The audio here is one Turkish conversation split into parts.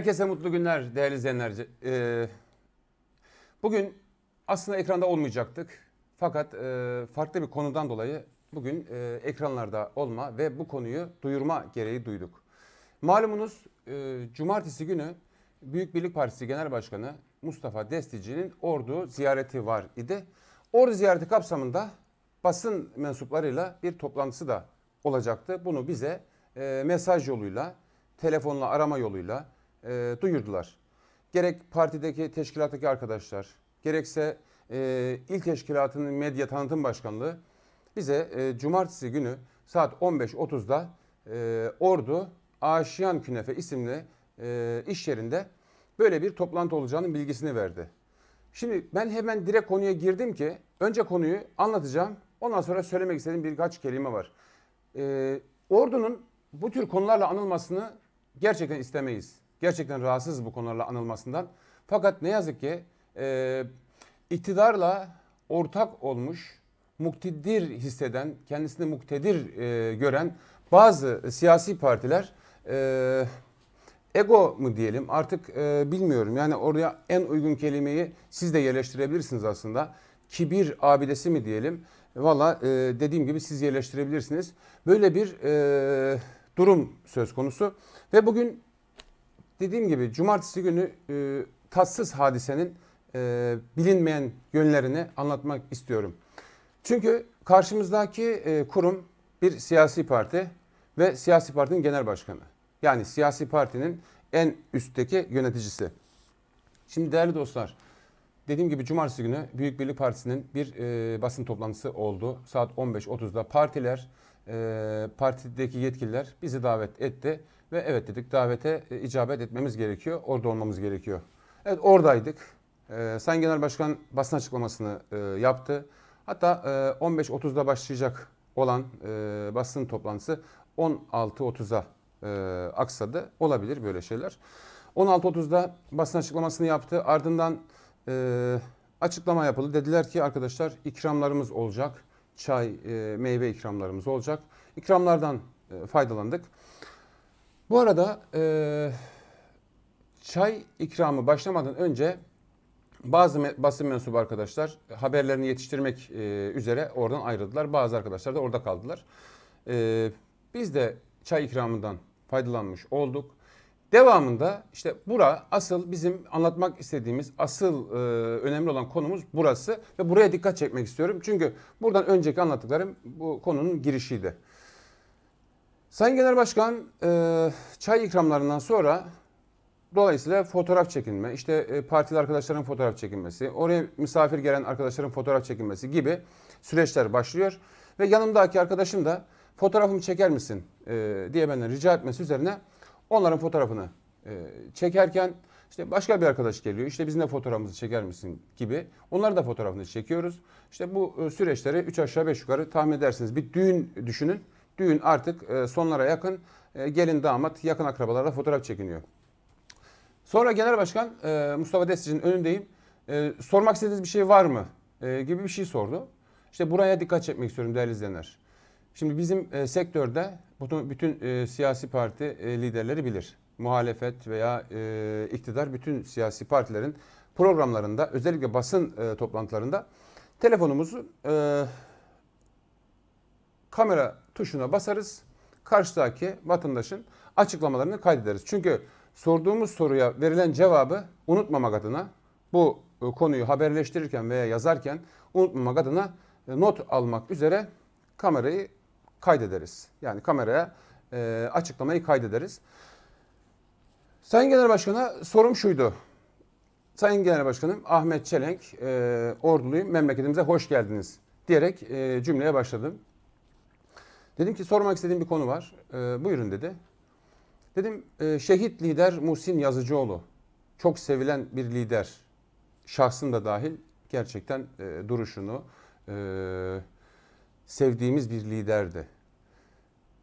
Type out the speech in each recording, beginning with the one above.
Herkese mutlu günler değerli izleyenler. Ee, bugün aslında ekranda olmayacaktık. Fakat e, farklı bir konudan dolayı bugün e, ekranlarda olma ve bu konuyu duyurma gereği duyduk. Malumunuz e, cumartesi günü Büyük Birlik Partisi Genel Başkanı Mustafa Destici'nin ordu ziyareti var idi. Ordu ziyareti kapsamında basın mensuplarıyla bir toplantısı da olacaktı. Bunu bize e, mesaj yoluyla, telefonla arama yoluyla, e, duyurdular. Gerek partideki teşkilattaki arkadaşlar, gerekse e, il teşkilatının medya tanıtım başkanlığı bize e, cumartesi günü saat 15.30'da e, Ordu Aşiyan Künefe isimli e, iş yerinde böyle bir toplantı olacağının bilgisini verdi. Şimdi ben hemen direkt konuya girdim ki önce konuyu anlatacağım. Ondan sonra söylemek istediğim birkaç kelime var. E, ordunun bu tür konularla anılmasını gerçekten istemeyiz. Gerçekten rahatsız bu konularla anılmasından. Fakat ne yazık ki e, iktidarla ortak olmuş, muktedir hisseden, kendisini muktedir e, gören bazı siyasi partiler e, ego mu diyelim artık e, bilmiyorum. Yani oraya en uygun kelimeyi siz de yerleştirebilirsiniz aslında. Kibir abidesi mi diyelim. Valla e, dediğim gibi siz yerleştirebilirsiniz. Böyle bir e, durum söz konusu. Ve bugün dediğim gibi cumartesi günü e, tatsız hadisenin e, bilinmeyen yönlerini anlatmak istiyorum. Çünkü karşımızdaki e, kurum bir siyasi parti ve siyasi partinin genel başkanı. Yani siyasi partinin en üstteki yöneticisi. Şimdi değerli dostlar, dediğim gibi cumartesi günü Büyük Birlik Partisi'nin bir e, basın toplantısı oldu. Saat 15.30'da partiler, e, partideki yetkililer bizi davet etti ve evet dedik davete e, icabet etmemiz gerekiyor. Orada olmamız gerekiyor. Evet oradaydık. E, Sayın Genel Başkan basın açıklamasını e, yaptı. Hatta e, 15.30'da başlayacak olan e, basın toplantısı 16.30'a e, aksadı. Olabilir böyle şeyler. 16.30'da basın açıklamasını yaptı. Ardından e, açıklama yapıldı. Dediler ki arkadaşlar ikramlarımız olacak. Çay, e, meyve ikramlarımız olacak. İkramlardan e, faydalandık. Bu arada e, çay ikramı başlamadan önce bazı me- basın mensubu arkadaşlar haberlerini yetiştirmek e, üzere oradan ayrıldılar. Bazı arkadaşlar da orada kaldılar. E, biz de çay ikramından faydalanmış olduk. Devamında işte bura asıl bizim anlatmak istediğimiz asıl e, önemli olan konumuz burası ve buraya dikkat çekmek istiyorum. Çünkü buradan önceki anlattıklarım bu konunun girişiydi. Sayın Genel Başkan e, çay ikramlarından sonra dolayısıyla fotoğraf çekinme işte e, partili arkadaşların fotoğraf çekinmesi oraya misafir gelen arkadaşların fotoğraf çekinmesi gibi süreçler başlıyor. Ve yanımdaki arkadaşım da fotoğrafımı çeker misin e, diye benden rica etmesi üzerine onların fotoğrafını e, çekerken işte başka bir arkadaş geliyor işte bizim de fotoğrafımızı çeker misin gibi onların da fotoğrafını çekiyoruz. İşte bu süreçleri 3 aşağı 5 yukarı tahmin edersiniz bir düğün düşünün düğün artık e, sonlara yakın. E, gelin damat yakın akrabalarla fotoğraf çekiniyor. Sonra Genel Başkan e, Mustafa Destici'nin önündeyim. sormak istediğiniz bir şey var mı? gibi bir şey sordu. İşte buraya dikkat çekmek istiyorum değerli izleyenler. Şimdi bizim sektörde bütün, bütün siyasi parti liderleri bilir. Muhalefet veya iktidar bütün siyasi partilerin programlarında özellikle basın e, toplantılarında telefonumuzu kamera tuşuna basarız. Karşıdaki vatandaşın açıklamalarını kaydederiz. Çünkü sorduğumuz soruya verilen cevabı unutmamak adına bu e, konuyu haberleştirirken veya yazarken unutmamak adına e, not almak üzere kamerayı kaydederiz. Yani kameraya e, açıklamayı kaydederiz. Sayın Genel Başkan'a sorum şuydu. Sayın Genel Başkanım Ahmet Çelenk, e, orduluyum, memleketimize hoş geldiniz diyerek e, cümleye başladım. Dedim ki sormak istediğim bir konu var. E, buyurun dedi. Dedim e, şehit lider Muhsin Yazıcıoğlu. Çok sevilen bir lider. Şahsım da dahil gerçekten e, duruşunu e, sevdiğimiz bir liderdi.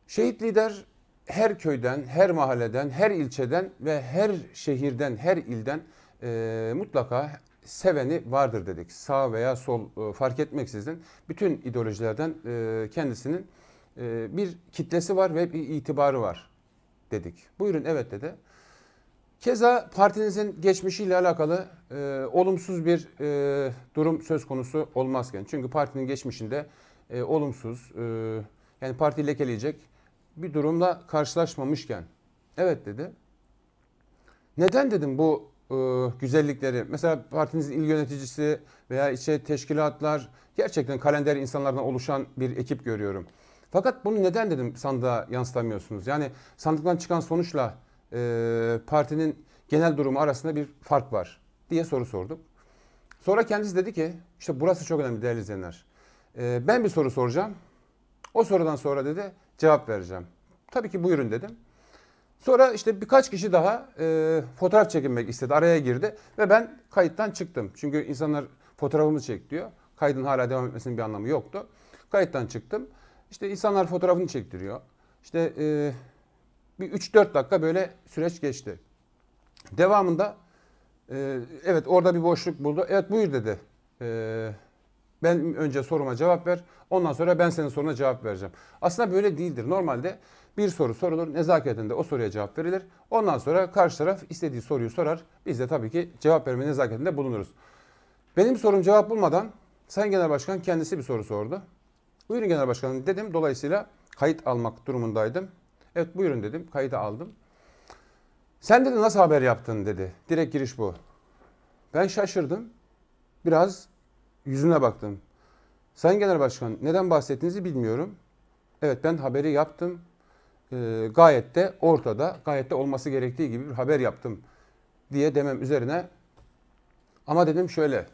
Şehit lider her köyden, her mahalleden, her ilçeden ve her şehirden, her ilden e, mutlaka seveni vardır dedik. Sağ veya sol e, fark etmeksizin bütün ideolojilerden e, kendisinin e, bir kitlesi var ve bir itibarı var dedik. Buyurun evet dedi. Keza partinizin geçmişiyle alakalı e, olumsuz bir e, durum söz konusu olmazken. Çünkü partinin geçmişinde e, olumsuz e, yani parti lekeleyecek bir durumla karşılaşmamışken. Evet dedi. Neden dedim bu e, güzellikleri? Mesela partinizin il yöneticisi veya içe teşkilatlar gerçekten kalender insanlardan oluşan bir ekip görüyorum. Fakat bunu neden dedim sandığa yansıtamıyorsunuz? Yani sandıktan çıkan sonuçla e, partinin genel durumu arasında bir fark var diye soru sorduk. Sonra kendisi dedi ki işte burası çok önemli değerli izleyenler. E, ben bir soru soracağım. O sorudan sonra dedi cevap vereceğim. Tabii ki buyurun dedim. Sonra işte birkaç kişi daha e, fotoğraf çekinmek istedi. Araya girdi ve ben kayıttan çıktım. Çünkü insanlar fotoğrafımızı çek diyor. Kaydın hala devam etmesinin bir anlamı yoktu. Kayıttan çıktım. İşte insanlar fotoğrafını çektiriyor. İşte e, bir 3-4 dakika böyle süreç geçti. Devamında e, evet orada bir boşluk buldu. Evet buyur dedi. E, ben önce soruma cevap ver. Ondan sonra ben senin soruna cevap vereceğim. Aslında böyle değildir. Normalde bir soru sorulur. Nezaketinde o soruya cevap verilir. Ondan sonra karşı taraf istediği soruyu sorar. Biz de tabii ki cevap verme nezaketinde bulunuruz. Benim sorum cevap bulmadan Sayın Genel Başkan kendisi bir soru sordu. Buyurun genel başkanım dedim. Dolayısıyla kayıt almak durumundaydım. Evet buyurun dedim. Kaydı aldım. Sen dedi nasıl haber yaptın dedi. Direkt giriş bu. Ben şaşırdım. Biraz yüzüne baktım. Sayın Genel Başkan neden bahsettiğinizi bilmiyorum. Evet ben haberi yaptım. E, gayet de ortada, gayet de olması gerektiği gibi bir haber yaptım diye demem üzerine. Ama dedim şöyle,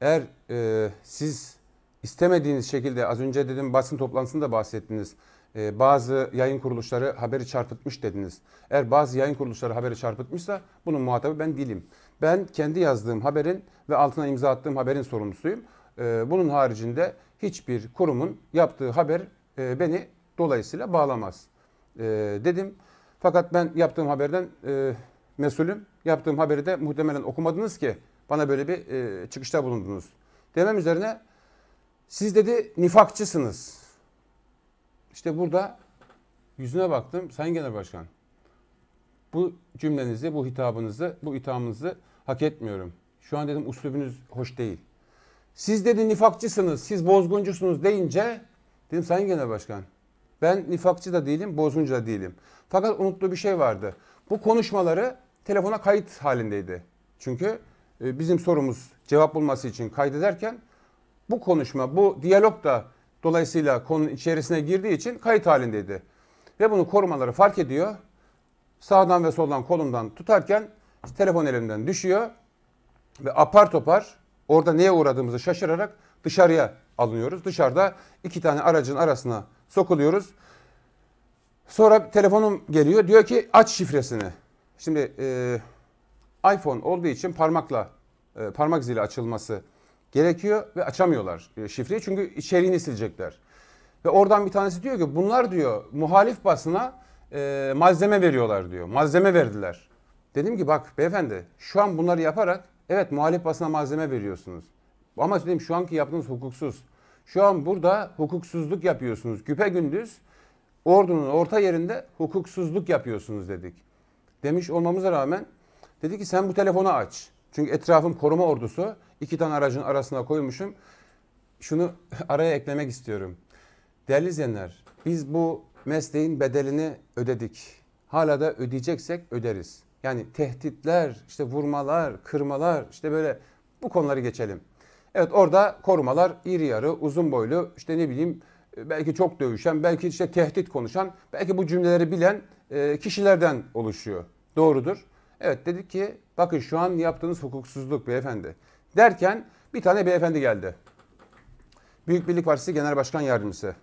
eğer e, siz istemediğiniz şekilde az önce dedim basın toplantısında bahsettiniz. E, bazı yayın kuruluşları haberi çarpıtmış dediniz. Eğer bazı yayın kuruluşları haberi çarpıtmışsa bunun muhatabı ben değilim. Ben kendi yazdığım haberin ve altına imza attığım haberin sorumlusuyum. E, bunun haricinde hiçbir kurumun yaptığı haber e, beni dolayısıyla bağlamaz e, dedim. Fakat ben yaptığım haberden e, mesulüm. Yaptığım haberi de muhtemelen okumadınız ki bana böyle bir e, çıkışta bulundunuz. Demem üzerine siz dedi nifakçısınız. İşte burada yüzüne baktım. Sayın Genel Başkan bu cümlenizi, bu hitabınızı, bu ithamınızı hak etmiyorum. Şu an dedim uslubunuz hoş değil. Siz dedi nifakçısınız, siz bozguncusunuz deyince dedim Sayın Genel Başkan ben nifakçı da değilim, bozguncu da değilim. Fakat unuttuğu bir şey vardı. Bu konuşmaları telefona kayıt halindeydi. Çünkü e, bizim sorumuz cevap bulması için kaydederken bu konuşma, bu diyalog da dolayısıyla konunun içerisine girdiği için kayıt halindeydi. Ve bunu korumaları fark ediyor. Sağdan ve soldan kolumdan tutarken telefon elimden düşüyor ve apar topar orada neye uğradığımızı şaşırarak dışarıya alınıyoruz. Dışarıda iki tane aracın arasına sokuluyoruz. Sonra telefonum geliyor diyor ki aç şifresini. Şimdi e, iPhone olduğu için parmakla e, parmak zili açılması gerekiyor ve açamıyorlar e, şifreyi çünkü içeriğini silecekler. Ve oradan bir tanesi diyor ki bunlar diyor muhalif basına e, malzeme veriyorlar diyor. Malzeme verdiler. Dedim ki bak beyefendi şu an bunları yaparak evet muhalif basına malzeme veriyorsunuz. Ama dedim şu anki yaptığınız hukuksuz. Şu an burada hukuksuzluk yapıyorsunuz. Güpe gündüz ordunun orta yerinde hukuksuzluk yapıyorsunuz dedik. Demiş olmamıza rağmen dedi ki sen bu telefonu aç. Çünkü etrafım koruma ordusu. İki tane aracın arasına koymuşum. Şunu araya eklemek istiyorum. Değerli izleyenler, biz bu mesleğin bedelini ödedik. Hala da ödeyeceksek öderiz. Yani tehditler, işte vurmalar, kırmalar, işte böyle bu konuları geçelim. Evet orada korumalar iri yarı, uzun boylu, işte ne bileyim e, belki çok dövüşen, belki işte tehdit konuşan, belki bu cümleleri bilen e, kişilerden oluşuyor. Doğrudur. Evet dedik ki bakın şu an yaptığınız hukuksuzluk beyefendi. Derken bir tane beyefendi geldi. Büyük Birlik Partisi Genel Başkan Yardımcısı.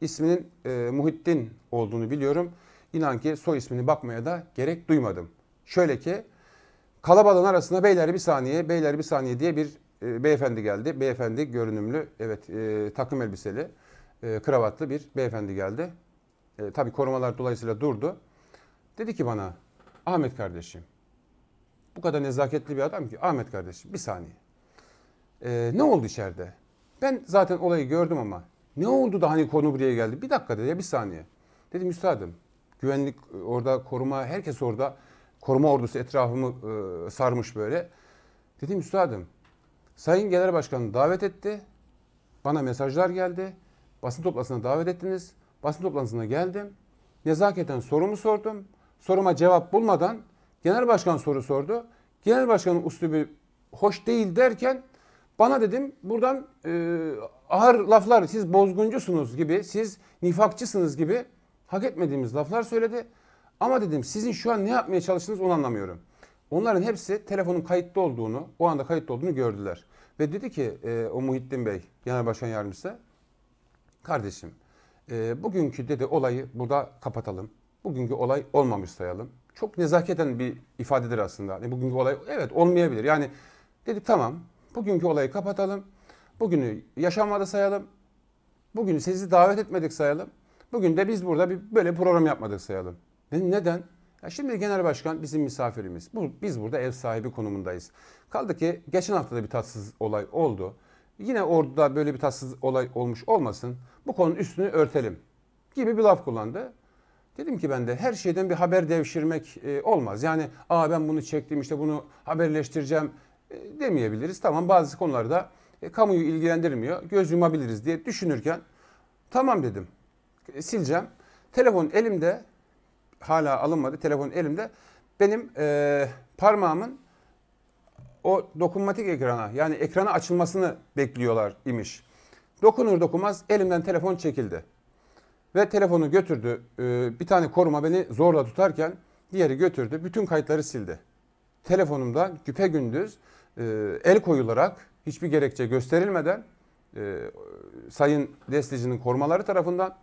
İsminin e, Muhittin olduğunu biliyorum. İnan ki soy ismini bakmaya da gerek duymadım. Şöyle ki kalabalığın arasında beyler bir saniye, beyler bir saniye diye bir e, beyefendi geldi. Beyefendi görünümlü, evet e, takım elbiseli, e, kravatlı bir beyefendi geldi. E, tabii korumalar dolayısıyla durdu. Dedi ki bana Ahmet kardeşim bu kadar nezaketli bir adam ki Ahmet kardeşim bir saniye. E, ne oldu içeride? Ben zaten olayı gördüm ama ne oldu da hani konu buraya geldi? Bir dakika dedi ya bir saniye. Dedim üstadım güvenlik e, orada koruma herkes orada koruma ordusu etrafımı e, sarmış böyle. Dedim üstadım Sayın Genel Başkanı davet etti. Bana mesajlar geldi. Basın toplantısına davet ettiniz. Basın toplantısına geldim. Nezaketen sorumu sordum. Soruma cevap bulmadan genel başkan soru sordu. Genel başkanın bir hoş değil derken bana dedim buradan e, ağır laflar siz bozguncusunuz gibi, siz nifakçısınız gibi hak etmediğimiz laflar söyledi. Ama dedim sizin şu an ne yapmaya çalıştığınızı onu anlamıyorum. Onların hepsi telefonun kayıtlı olduğunu, o anda kayıtlı olduğunu gördüler. Ve dedi ki e, o Muhittin Bey, Genel Başkan Yardımcısı, kardeşim e, bugünkü dedi olayı burada kapatalım. Bugünkü olay olmamış sayalım. Çok nezaketen bir ifadedir aslında. Yani bugünkü olay evet olmayabilir. Yani dedi tamam Bugünkü olayı kapatalım. Bugünü yaşanmadı sayalım. Bugünü sizi davet etmedik sayalım. Bugün de biz burada bir böyle program yapmadık sayalım. Neden? Ya şimdi genel başkan bizim misafirimiz. Bu, biz burada ev sahibi konumundayız. Kaldı ki geçen hafta da bir tatsız olay oldu. Yine orada böyle bir tatsız olay olmuş olmasın. Bu konunun üstünü örtelim gibi bir laf kullandı. Dedim ki ben de her şeyden bir haber devşirmek e, olmaz. Yani aa ben bunu çektim işte bunu haberleştireceğim e, demeyebiliriz. Tamam bazı konularda e, kamuyu ilgilendirmiyor. Göz yumabiliriz diye düşünürken tamam dedim. E, sileceğim. Telefon elimde hala alınmadı. Telefon elimde. Benim e, parmağımın o dokunmatik ekrana yani ekrana açılmasını bekliyorlar imiş. Dokunur dokunmaz elimden telefon çekildi. Ve telefonu götürdü. E, bir tane koruma beni zorla tutarken diğeri götürdü. Bütün kayıtları sildi. Telefonumda güpe gündüz e, el koyularak hiçbir gerekçe gösterilmeden e, Sayın Destici'nin korumaları tarafından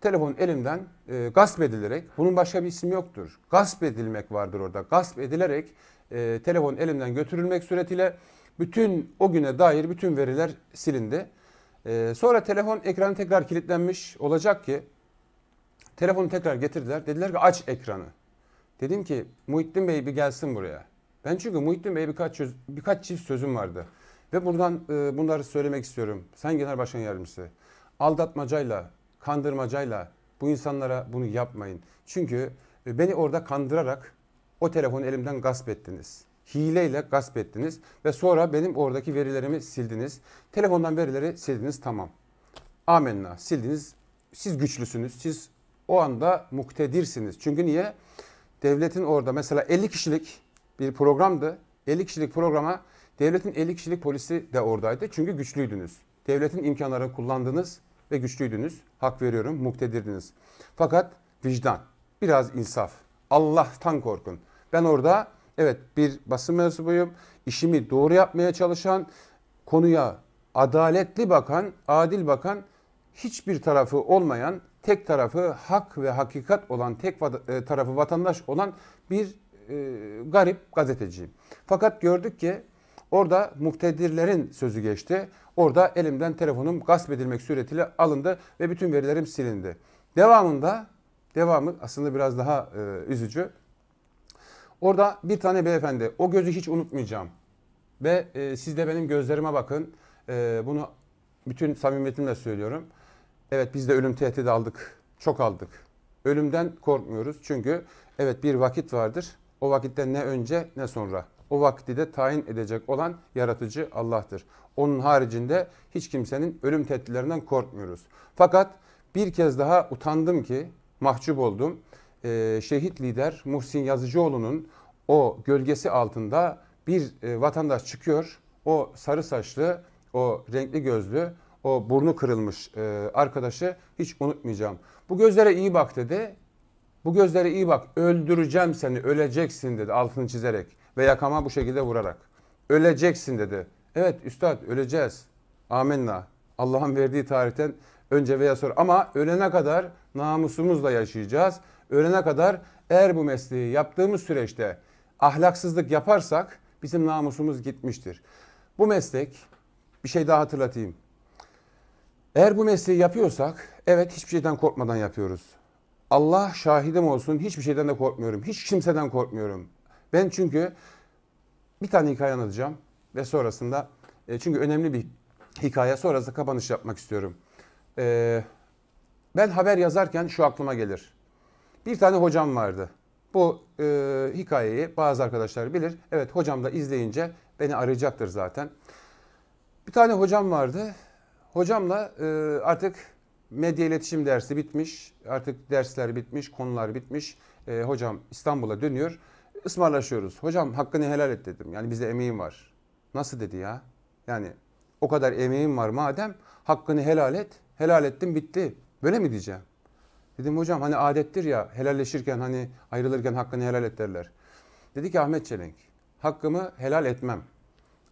telefon elimden e, gasp edilerek, bunun başka bir ismi yoktur. Gasp edilmek vardır orada. Gasp edilerek e, telefon elimden götürülmek suretiyle bütün o güne dair bütün veriler silindi. E, sonra telefon ekranı tekrar kilitlenmiş olacak ki telefonu tekrar getirdiler. Dediler ki aç ekranı. Dedim ki Muhittin Bey bir gelsin buraya. Ben çünkü Muhittin Bey'e birkaç, söz, birkaç çift sözüm vardı. Ve buradan e, bunları söylemek istiyorum. Sen Genel Başkan Yardımcısı. Aldatmacayla, kandırmacayla bu insanlara bunu yapmayın. Çünkü e, beni orada kandırarak o telefonu elimden gasp ettiniz. Hileyle gasp ettiniz ve sonra benim oradaki verilerimi sildiniz. Telefondan verileri sildiniz tamam. Amenna sildiniz. Siz güçlüsünüz. Siz o anda muktedirsiniz. Çünkü niye? Devletin orada mesela 50 kişilik bir programdı. 50 kişilik programa devletin 50 kişilik polisi de oradaydı. Çünkü güçlüydünüz. Devletin imkanlarını kullandınız ve güçlüydünüz. Hak veriyorum, muktedirdiniz. Fakat vicdan, biraz insaf. Allah'tan korkun. Ben orada evet bir basın mensubuyum. İşimi doğru yapmaya çalışan, konuya adaletli bakan, adil bakan, hiçbir tarafı olmayan, tek tarafı hak ve hakikat olan, tek e, tarafı vatandaş olan bir e, garip gazeteci. Fakat gördük ki orada muktedirlerin sözü geçti. Orada elimden telefonum gasp edilmek suretiyle alındı ve bütün verilerim silindi. Devamında, devamı aslında biraz daha e, üzücü. Orada bir tane beyefendi, o gözü hiç unutmayacağım ve e, siz de benim gözlerime bakın. E, bunu bütün samimiyetimle söylüyorum. Evet biz de ölüm tehdidi aldık, çok aldık. Ölümden korkmuyoruz çünkü evet bir vakit vardır o vakitte ne önce ne sonra. O vakti de tayin edecek olan yaratıcı Allah'tır. Onun haricinde hiç kimsenin ölüm tehditlerinden korkmuyoruz. Fakat bir kez daha utandım ki, mahcup oldum. Ee, şehit lider Muhsin Yazıcıoğlu'nun o gölgesi altında bir e, vatandaş çıkıyor. O sarı saçlı, o renkli gözlü, o burnu kırılmış e, arkadaşı hiç unutmayacağım. Bu gözlere iyi bak dedi. Bu gözlere iyi bak. Öldüreceğim seni. Öleceksin dedi altını çizerek. Ve yakama bu şekilde vurarak. Öleceksin dedi. Evet üstad öleceğiz. Amenna. Allah'ın verdiği tarihten önce veya sonra. Ama ölene kadar namusumuzla yaşayacağız. Ölene kadar eğer bu mesleği yaptığımız süreçte ahlaksızlık yaparsak bizim namusumuz gitmiştir. Bu meslek bir şey daha hatırlatayım. Eğer bu mesleği yapıyorsak evet hiçbir şeyden korkmadan yapıyoruz. Allah şahidim olsun hiçbir şeyden de korkmuyorum. Hiç kimseden korkmuyorum. Ben çünkü bir tane hikaye anlatacağım ve sonrasında e, çünkü önemli bir hikaye sonrasında kapanış yapmak istiyorum. E, ben haber yazarken şu aklıma gelir. Bir tane hocam vardı. Bu e, hikayeyi bazı arkadaşlar bilir. Evet hocam da izleyince beni arayacaktır zaten. Bir tane hocam vardı. Hocamla e, artık Medya iletişim dersi bitmiş. Artık dersler bitmiş, konular bitmiş. E, hocam İstanbul'a dönüyor. Ismarlaşıyoruz. Hocam hakkını helal et dedim. Yani bize emeğim var. Nasıl dedi ya? Yani o kadar emeğim var madem hakkını helal et. Helal ettim bitti. Böyle mi diyeceğim? Dedim hocam hani adettir ya helalleşirken hani ayrılırken hakkını helal et derler. Dedi ki Ahmet Çelenk hakkımı helal etmem.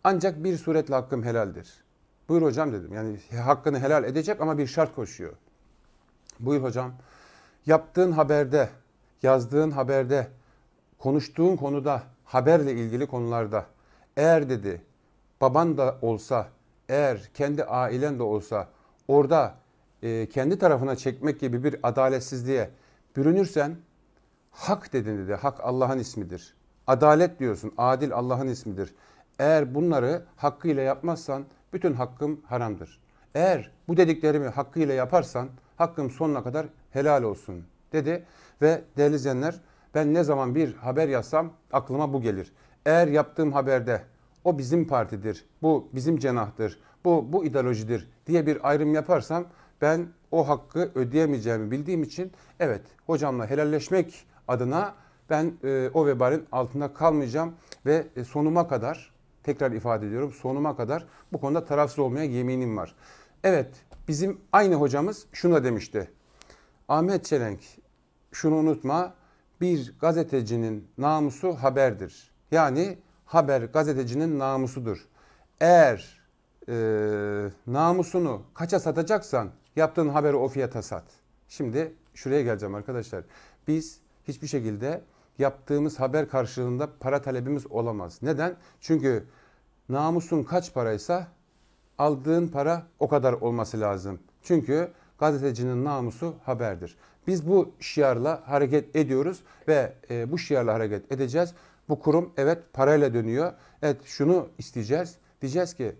Ancak bir suretle hakkım helaldir. Buyur hocam dedim. Yani hakkını helal edecek ama bir şart koşuyor. Buyur hocam. Yaptığın haberde, yazdığın haberde, konuştuğun konuda, haberle ilgili konularda eğer dedi baban da olsa, eğer kendi ailen de olsa orada e, kendi tarafına çekmek gibi bir adaletsizliğe bürünürsen hak dedin dedi. Hak Allah'ın ismidir. Adalet diyorsun. Adil Allah'ın ismidir. Eğer bunları hakkıyla yapmazsan bütün hakkım haramdır. Eğer bu dediklerimi hakkıyla yaparsan hakkım sonuna kadar helal olsun dedi. Ve değerli izleyenler ben ne zaman bir haber yazsam aklıma bu gelir. Eğer yaptığım haberde o bizim partidir, bu bizim cenahtır, bu bu ideolojidir diye bir ayrım yaparsam ben o hakkı ödeyemeyeceğimi bildiğim için evet hocamla helalleşmek adına ben e, o vebalin altında kalmayacağım ve e, sonuma kadar tekrar ifade ediyorum sonuma kadar bu konuda tarafsız olmaya yeminim var. Evet bizim aynı hocamız şunu da demişti. Ahmet Çelenk şunu unutma bir gazetecinin namusu haberdir. Yani haber gazetecinin namusudur. Eğer e, namusunu kaça satacaksan yaptığın haberi o fiyata sat. Şimdi şuraya geleceğim arkadaşlar. Biz hiçbir şekilde yaptığımız haber karşılığında para talebimiz olamaz. Neden? Çünkü namusun kaç paraysa aldığın para o kadar olması lazım. Çünkü gazetecinin namusu haberdir. Biz bu şiarla hareket ediyoruz ve e, bu şiarla hareket edeceğiz. Bu kurum evet parayla dönüyor. Evet şunu isteyeceğiz. Diyeceğiz ki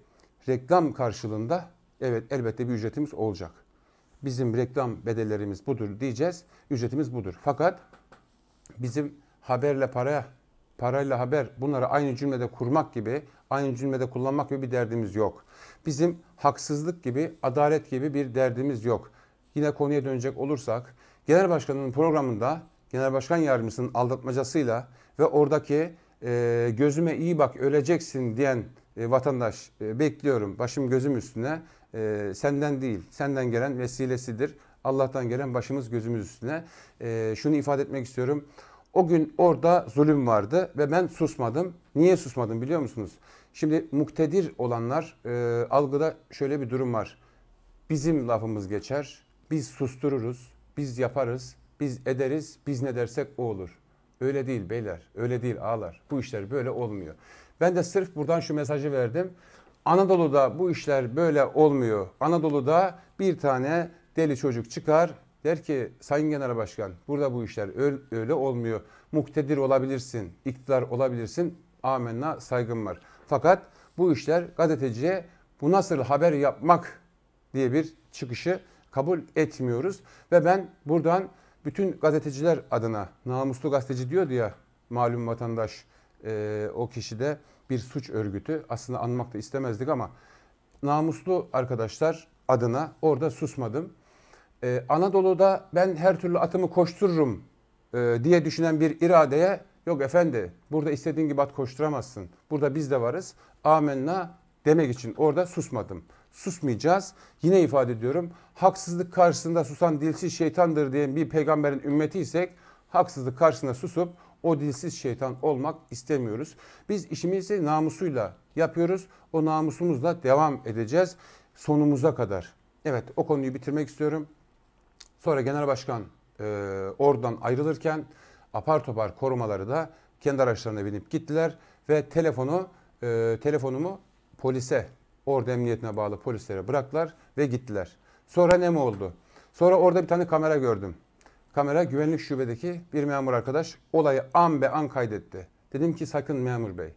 reklam karşılığında evet elbette bir ücretimiz olacak. Bizim reklam bedellerimiz budur diyeceğiz. Ücretimiz budur. Fakat bizim haberle para, parayla haber bunları aynı cümlede kurmak gibi, aynı cümlede kullanmak gibi bir derdimiz yok. Bizim haksızlık gibi, adalet gibi bir derdimiz yok. Yine konuya dönecek olursak, Genel Başkan'ın programında Genel Başkan Yardımcısının aldatmacasıyla ve oradaki e, gözüme iyi bak öleceksin diyen e, vatandaş e, bekliyorum başım gözüm üstüne e, senden değil senden gelen vesilesidir Allah'tan gelen başımız gözümüz üstüne. E, şunu ifade etmek istiyorum. O gün orada zulüm vardı ve ben susmadım. Niye susmadım biliyor musunuz? Şimdi muktedir olanlar e, algıda şöyle bir durum var. Bizim lafımız geçer, biz sustururuz, biz yaparız, biz ederiz, biz ne dersek o olur. Öyle değil beyler, öyle değil ağlar. Bu işler böyle olmuyor. Ben de sırf buradan şu mesajı verdim. Anadolu'da bu işler böyle olmuyor. Anadolu'da bir tane Deli çocuk çıkar der ki Sayın Genel Başkan burada bu işler öyle olmuyor. Muktedir olabilirsin, iktidar olabilirsin. Amenna saygım var. Fakat bu işler gazeteciye bu nasıl haber yapmak diye bir çıkışı kabul etmiyoruz. Ve ben buradan bütün gazeteciler adına namuslu gazeteci diyordu ya malum vatandaş e, o kişi de bir suç örgütü. Aslında anmak da istemezdik ama namuslu arkadaşlar adına orada susmadım e, Anadolu'da ben her türlü atımı koştururum e, diye düşünen bir iradeye yok efendi burada istediğin gibi at koşturamazsın. Burada biz de varız. Amenna demek için orada susmadım. Susmayacağız. Yine ifade ediyorum. Haksızlık karşısında susan dilsiz şeytandır diyen bir peygamberin ümmetiysek haksızlık karşısında susup o dilsiz şeytan olmak istemiyoruz. Biz işimizi namusuyla yapıyoruz. O namusumuzla devam edeceğiz sonumuza kadar. Evet o konuyu bitirmek istiyorum. Sonra Genel Başkan e, oradan ayrılırken apar topar korumaları da kendi araçlarına binip gittiler ve telefonu e, telefonumu polise, ordu emniyetine bağlı polislere bıraktılar ve gittiler. Sonra ne mi oldu? Sonra orada bir tane kamera gördüm. Kamera güvenlik şubedeki bir memur arkadaş olayı an be an kaydetti. Dedim ki sakın memur bey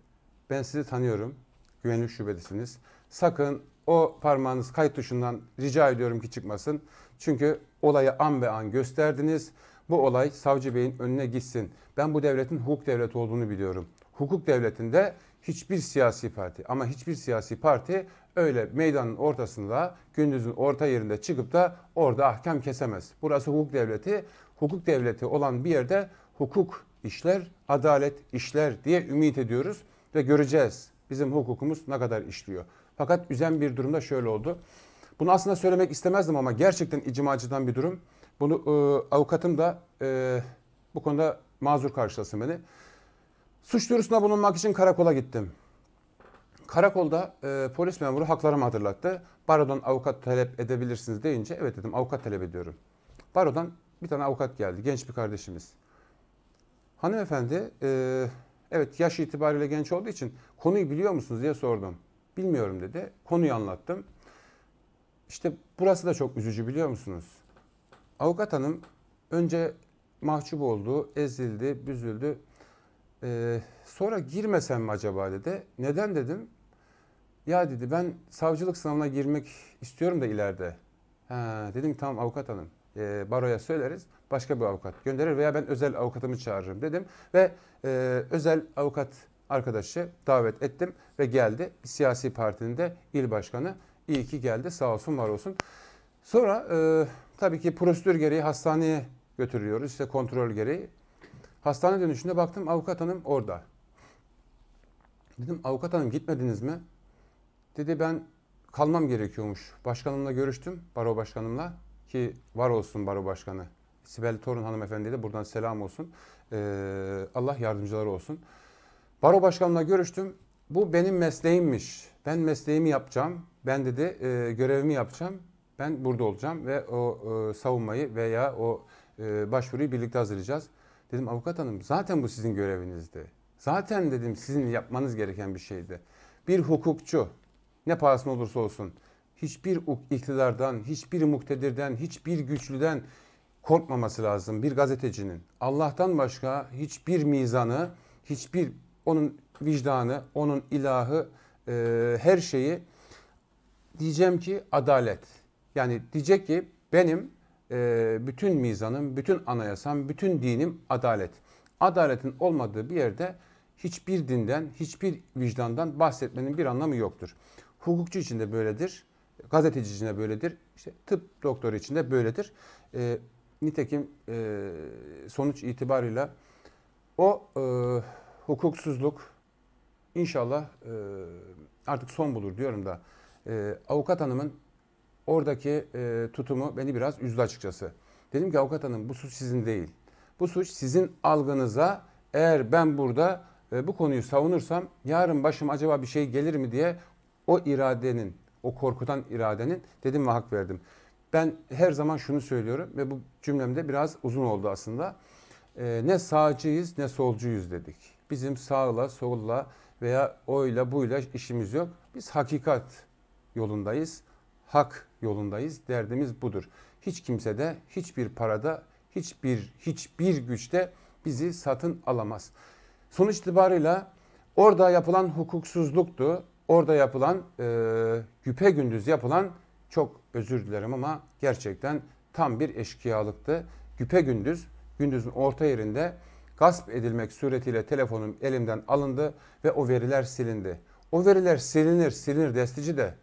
ben sizi tanıyorum. Güvenlik şubedesiniz. Sakın o parmağınız kayıt tuşundan rica ediyorum ki çıkmasın. Çünkü Olayı an be an gösterdiniz. Bu olay savcı beyin önüne gitsin. Ben bu devletin hukuk devleti olduğunu biliyorum. Hukuk devletinde hiçbir siyasi parti ama hiçbir siyasi parti öyle meydanın ortasında gündüzün orta yerinde çıkıp da orada ahkam kesemez. Burası hukuk devleti. Hukuk devleti olan bir yerde hukuk işler, adalet işler diye ümit ediyoruz ve göreceğiz bizim hukukumuz ne kadar işliyor. Fakat üzen bir durumda şöyle oldu. Bunu aslında söylemek istemezdim ama gerçekten icmacıdan bir durum. Bunu e, avukatım da e, bu konuda mazur karşılasın beni. Suç duyurusuna bulunmak için karakola gittim. Karakolda e, polis memuru haklarımı hatırlattı. Barodan avukat talep edebilirsiniz deyince evet dedim avukat talep ediyorum. Barodan bir tane avukat geldi genç bir kardeşimiz. Hanımefendi e, evet yaş itibariyle genç olduğu için konuyu biliyor musunuz diye sordum. Bilmiyorum dedi. Konuyu anlattım. İşte burası da çok üzücü biliyor musunuz? Avukat hanım önce mahcup oldu, ezildi, büzüldü. Ee, sonra girmesem mi acaba dedi. Neden dedim. Ya dedi ben savcılık sınavına girmek istiyorum da ileride. Ha, dedim tamam avukat hanım e, baroya söyleriz başka bir avukat gönderir veya ben özel avukatımı çağırırım dedim. Ve e, özel avukat arkadaşı davet ettim ve geldi. Bir siyasi partinin de il başkanı İyi ki geldi sağ olsun var olsun. Sonra e, tabii ki prosedür gereği hastaneye götürüyoruz işte kontrol gereği. Hastane dönüşünde baktım avukat hanım orada. Dedim avukat hanım gitmediniz mi? Dedi ben kalmam gerekiyormuş. Başkanımla görüştüm baro başkanımla ki var olsun baro başkanı. Sibel Torun hanımefendiye de buradan selam olsun. Ee, Allah yardımcıları olsun. Baro başkanımla görüştüm. Bu benim mesleğimmiş ben mesleğimi yapacağım, ben dedi e, görevimi yapacağım, ben burada olacağım ve o e, savunmayı veya o e, başvuruyu birlikte hazırlayacağız. Dedim avukat hanım zaten bu sizin görevinizdi. Zaten dedim sizin yapmanız gereken bir şeydi. Bir hukukçu ne pahasına olursa olsun hiçbir iktidardan, hiçbir muktedirden, hiçbir güçlüden korkmaması lazım bir gazetecinin. Allah'tan başka hiçbir mizanı, hiçbir onun vicdanı, onun ilahı e, her şeyi diyeceğim ki adalet. Yani diyecek ki benim e, bütün mizanım, bütün anayasam, bütün dinim adalet. Adaletin olmadığı bir yerde hiçbir dinden, hiçbir vicdandan bahsetmenin bir anlamı yoktur. Hukukçu için de böyledir, gazeteci için de böyledir, işte tıp doktoru için de böyledir. E, nitekim e, sonuç itibarıyla o e, hukuksuzluk, İnşallah e, artık son bulur diyorum da e, avukat hanımın oradaki e, tutumu beni biraz üzdü açıkçası. Dedim ki avukat hanım bu suç sizin değil. Bu suç sizin algınıza eğer ben burada e, bu konuyu savunursam yarın başım acaba bir şey gelir mi diye o iradenin, o korkutan iradenin dedim ve hak verdim. Ben her zaman şunu söylüyorum ve bu cümlemde biraz uzun oldu aslında. E, ne sağcıyız ne solcuyuz dedik. Bizim sağla, solla, veya oyla buyla işimiz yok. Biz hakikat yolundayız, hak yolundayız. Derdimiz budur. Hiç kimse de hiçbir parada, hiçbir hiçbir güçte bizi satın alamaz. Sonuç itibarıyla orada yapılan hukuksuzluktu. Orada yapılan e, güpe gündüz yapılan çok özür dilerim ama gerçekten tam bir eşkıyalıktı. Güpe gündüz, gündüzün orta yerinde gasp edilmek suretiyle telefonum elimden alındı ve o veriler silindi. O veriler silinir, silinir destici de.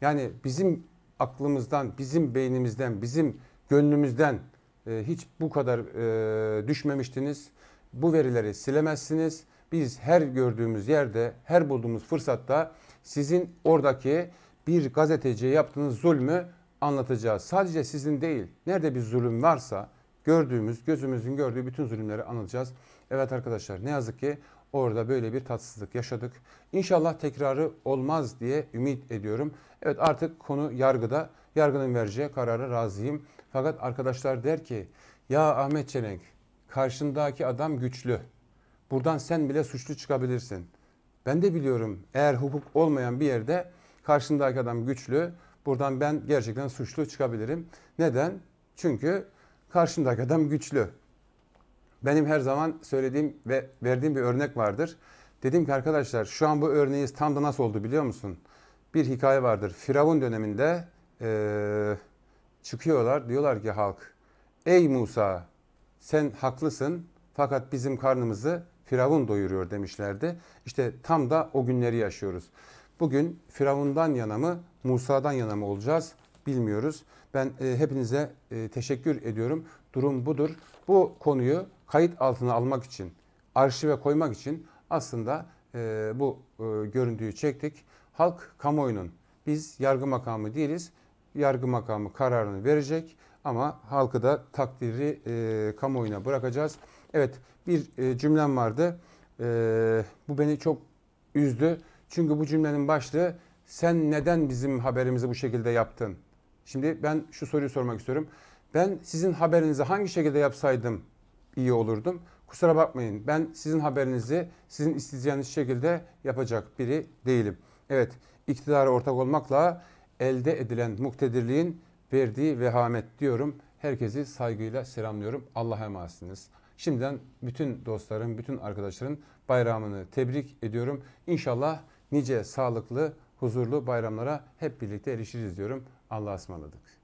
Yani bizim aklımızdan, bizim beynimizden, bizim gönlümüzden e, hiç bu kadar e, düşmemiştiniz. Bu verileri silemezsiniz. Biz her gördüğümüz yerde, her bulduğumuz fırsatta sizin oradaki bir gazeteciye yaptığınız zulmü anlatacağız. Sadece sizin değil, nerede bir zulüm varsa, gördüğümüz, gözümüzün gördüğü bütün zulümleri anlatacağız. Evet arkadaşlar ne yazık ki orada böyle bir tatsızlık yaşadık. İnşallah tekrarı olmaz diye ümit ediyorum. Evet artık konu yargıda. Yargının vereceği karara razıyım. Fakat arkadaşlar der ki ya Ahmet Çelenk karşındaki adam güçlü. Buradan sen bile suçlu çıkabilirsin. Ben de biliyorum eğer hukuk olmayan bir yerde karşındaki adam güçlü. Buradan ben gerçekten suçlu çıkabilirim. Neden? Çünkü Karşımdaki adam güçlü. Benim her zaman söylediğim ve verdiğim bir örnek vardır. Dedim ki arkadaşlar şu an bu örneğiniz tam da nasıl oldu biliyor musun? Bir hikaye vardır. Firavun döneminde ee, çıkıyorlar diyorlar ki halk Ey Musa sen haklısın fakat bizim karnımızı Firavun doyuruyor demişlerdi. İşte tam da o günleri yaşıyoruz. Bugün Firavundan yana mı Musa'dan yana mı olacağız? bilmiyoruz. Ben e, hepinize e, teşekkür ediyorum. Durum budur. Bu konuyu kayıt altına almak için, arşive koymak için aslında e, bu e, görüntüyü çektik. Halk kamuoyunun, biz yargı makamı değiliz. Yargı makamı kararını verecek ama halkı da takdiri e, kamuoyuna bırakacağız. Evet bir e, cümlem vardı. E, bu beni çok üzdü. Çünkü bu cümlenin başlığı sen neden bizim haberimizi bu şekilde yaptın? Şimdi ben şu soruyu sormak istiyorum. Ben sizin haberinizi hangi şekilde yapsaydım iyi olurdum? Kusura bakmayın ben sizin haberinizi sizin isteyeceğiniz şekilde yapacak biri değilim. Evet iktidara ortak olmakla elde edilen muktedirliğin verdiği vehamet diyorum. Herkesi saygıyla selamlıyorum. Allah'a emanetsiniz. Şimdiden bütün dostların, bütün arkadaşların bayramını tebrik ediyorum. İnşallah nice sağlıklı, huzurlu bayramlara hep birlikte erişiriz diyorum. Allah'a ısmarladık.